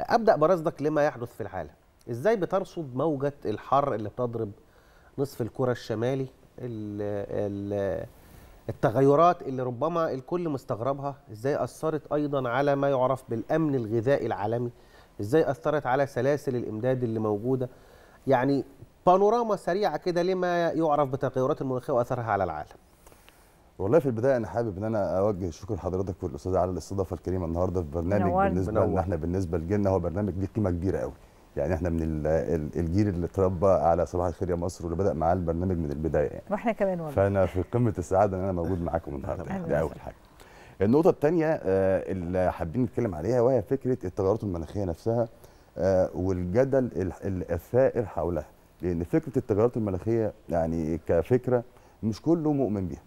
ابدا برصدك لما يحدث في العالم ازاي بترصد موجه الحر اللي بتضرب نصف الكره الشمالي الـ الـ التغيرات اللي ربما الكل مستغربها ازاي اثرت ايضا على ما يعرف بالامن الغذائي العالمي ازاي اثرت على سلاسل الامداد اللي موجوده يعني بانوراما سريعه كده لما يعرف بتغيرات المناخيه واثرها على العالم والله في البدايه انا حابب ان انا اوجه الشكر لحضرتك والاستاذ على الاستضافه الكريمه النهارده في برنامج نوار. بالنسبه منور. احنا بالنسبه لجيلنا هو برنامج ليه قيمه كبيره قوي يعني احنا من الجيل اللي اتربى على صباح الخير يا مصر واللي بدا معاه البرنامج من البدايه يعني واحنا كمان والله فانا في قمه السعاده ان انا موجود معاكم النهارده ده اول حاجه النقطه الثانيه آه، اللي حابين نتكلم عليها وهي فكره التغيرات المناخيه نفسها آه، والجدل الثائر حولها لان فكره التغيرات المناخيه يعني كفكره مش كله مؤمن بيها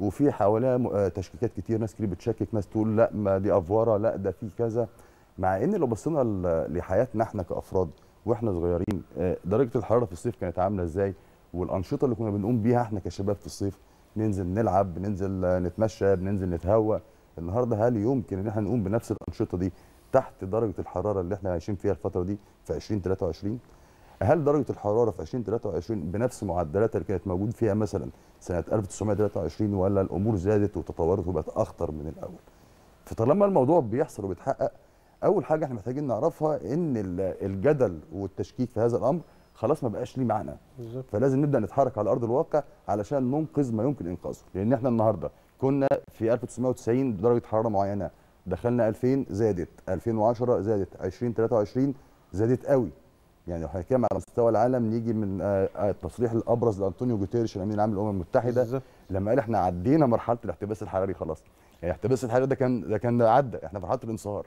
وفي حواليها آه، تشكيكات كتير ناس كتير بتشكك ناس تقول لا ما دي افواره لا ده في كذا مع ان لو بصينا لحياتنا احنا كافراد واحنا صغيرين آه، درجه الحراره في الصيف كانت عامله ازاي والانشطه اللي كنا بنقوم بيها احنا كشباب في الصيف ننزل نلعب بننزل آه، نتمشى بننزل نتهوى النهارده هل يمكن ان احنا نقوم بنفس الانشطه دي تحت درجه الحراره اللي احنا عايشين فيها الفتره دي في 2023 هل درجه الحراره في 2023 بنفس معدلاتها اللي كانت موجود فيها مثلا سنه 1923 ولا الامور زادت وتطورت وبقت اخطر من الاول؟ فطالما الموضوع بيحصل وبيتحقق اول حاجه احنا محتاجين نعرفها ان الجدل والتشكيك في هذا الامر خلاص ما بقاش ليه معنى بالزبط. فلازم نبدا نتحرك على ارض الواقع علشان ننقذ ما يمكن انقاذه لان احنا النهارده كنا في 1990 درجه حراره معينه دخلنا 2000 زادت 2010 زادت 2023 زادت قوي يعني لو هنتكلم على مستوى العالم نيجي من التصريح آه، آه، الابرز لانطونيو جوتيريش الامين العام للامم المتحده بالزبط. لما قال احنا عدينا مرحله الاحتباس الحراري خلاص يعني الاحتباس الحراري ده كان ده كان عدى احنا في مرحله الانصهار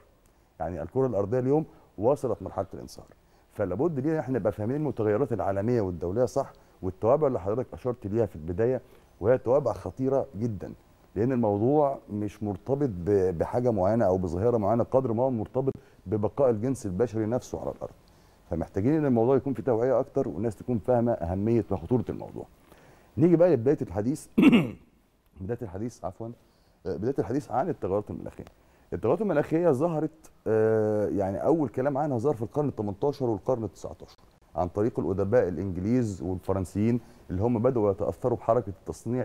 يعني الكره الارضيه اليوم وصلت مرحله الانصهار فلابد لينا احنا نبقى فاهمين المتغيرات العالميه والدوليه صح والتوابع اللي حضرتك اشرت ليها في البدايه وهي توابع خطيره جدا لان الموضوع مش مرتبط بحاجه معينه او بظاهره معينه قدر ما هو مرتبط ببقاء الجنس البشري نفسه على الارض فمحتاجين ان الموضوع يكون في توعيه اكتر والناس تكون فاهمه اهميه وخطوره الموضوع. نيجي بقى لبدايه الحديث بدايه الحديث عفوا آه، بدايه الحديث عن التغيرات المناخيه. التغيرات المناخيه ظهرت آه، يعني اول كلام عنها ظهر في القرن ال 18 والقرن ال 19 عن طريق الادباء الانجليز والفرنسيين اللي هم بداوا يتاثروا بحركه التصنيع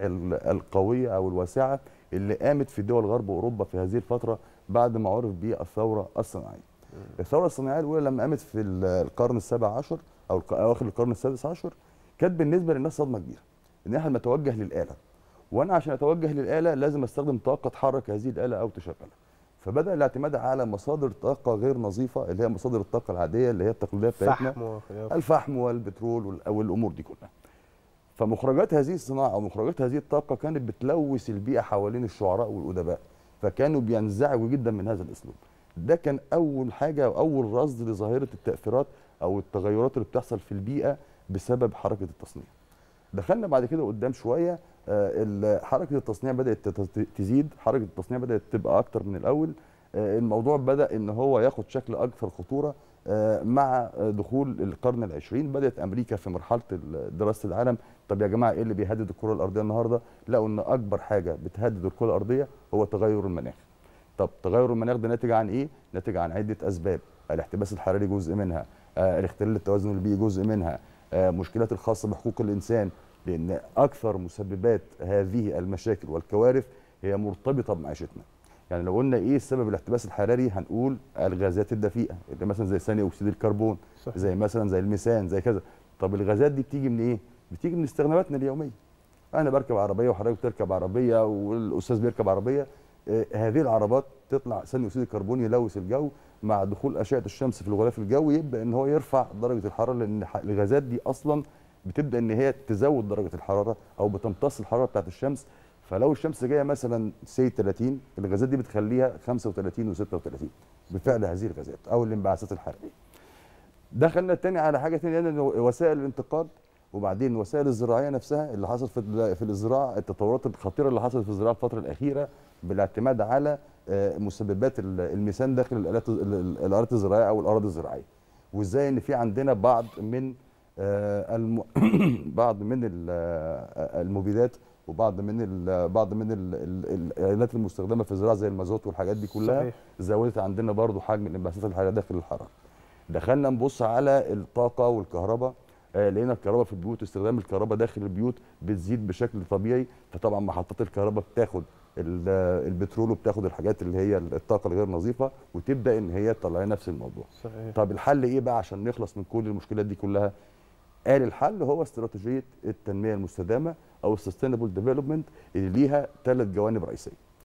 القويه او الواسعه اللي قامت في دول غرب اوروبا في هذه الفتره بعد ما عرف بالثوره الصناعيه. الثوره الصناعيه الاولى لما قامت في القرن السابع عشر او اواخر القرن السادس عشر كانت بالنسبه للناس صدمه كبيره ان احنا نتوجه للاله وانا عشان اتوجه للاله لازم استخدم طاقه تحرك هذه الاله او تشغلها فبدا الاعتماد على مصادر طاقه غير نظيفه اللي هي مصادر الطاقه العاديه اللي هي التقليديه بتاعتنا الفحم والبترول والامور دي كلها فمخرجات هذه الصناعه او مخرجات هذه الطاقه كانت بتلوث البيئه حوالين الشعراء والادباء فكانوا بينزعجوا جدا من هذا الاسلوب ده كان اول حاجه واول رصد لظاهره التاثيرات او التغيرات اللي بتحصل في البيئه بسبب حركه التصنيع دخلنا بعد كده قدام شويه آه، حركه التصنيع بدات تزيد حركه التصنيع بدات تبقى اكتر من الاول آه، الموضوع بدا ان هو ياخد شكل اكثر خطوره آه، مع دخول القرن العشرين بدات امريكا في مرحله دراسه العالم طب يا جماعه ايه اللي بيهدد الكره الارضيه النهارده لقوا ان اكبر حاجه بتهدد الكره الارضيه هو تغير المناخ طب تغير المناخ ده ناتج عن ايه؟ ناتج عن عده اسباب الاحتباس الحراري جزء منها آه الاختلال التوازن البيئي جزء منها آه مشكلات الخاصه بحقوق الانسان لان اكثر مسببات هذه المشاكل والكوارث هي مرتبطه بمعيشتنا يعني لو قلنا ايه سبب الاحتباس الحراري هنقول الغازات الدفيئه اللي مثلا زي ثاني اكسيد الكربون صح. زي مثلا زي الميثان زي كذا طب الغازات دي بتيجي من ايه بتيجي من استخداماتنا اليوميه انا بركب عربيه وحضرتك بتركب عربيه والاستاذ بيركب عربيه آه، هذه العربات تطلع ثاني اكسيد الكربون يلوث الجو مع دخول اشعه الشمس في الغلاف الجوي يبدا ان هو يرفع درجه الحراره لان الغازات دي اصلا بتبدا ان هي تزود درجه الحراره او بتمتص الحراره بتاعت الشمس فلو الشمس جايه مثلا سي 30 الغازات دي بتخليها 35 و36 بفعل هذه الغازات او الانبعاثات الحراريه دخلنا تاني على حاجه تانية وسائل الانتقال وبعدين وسائل الزراعيه نفسها اللي حصل في في الزراعه التطورات الخطيره اللي حصلت في الزراعه الفتره الاخيره بالاعتماد على آه، مسببات الميثان داخل الالات الارض الزراعيه او الاراضي الزراعيه وازاي ان في عندنا بعض من آه، الم... بعض من آه، المبيدات وبعض من ال... بعض من الالات المستخدمه في الزراعه زي المازوت والحاجات دي كلها زودت عندنا برضو حجم الانبعاثات الحراريه داخل الحراره دخلنا نبص على الطاقه والكهرباء آه، لقينا الكهرباء في البيوت استخدام الكهرباء داخل البيوت بتزيد بشكل طبيعي فطبعا محطات الكهرباء بتاخد البترول وبتاخد الحاجات اللي هي الطاقه الغير نظيفه وتبدا ان هي تطلع نفس الموضوع صحيح. طب الحل ايه بقى عشان نخلص من كل المشكلات دي كلها قال الحل هو استراتيجيه التنميه المستدامه او السستينبل ديفلوبمنت اللي ليها ثلاث جوانب رئيسيه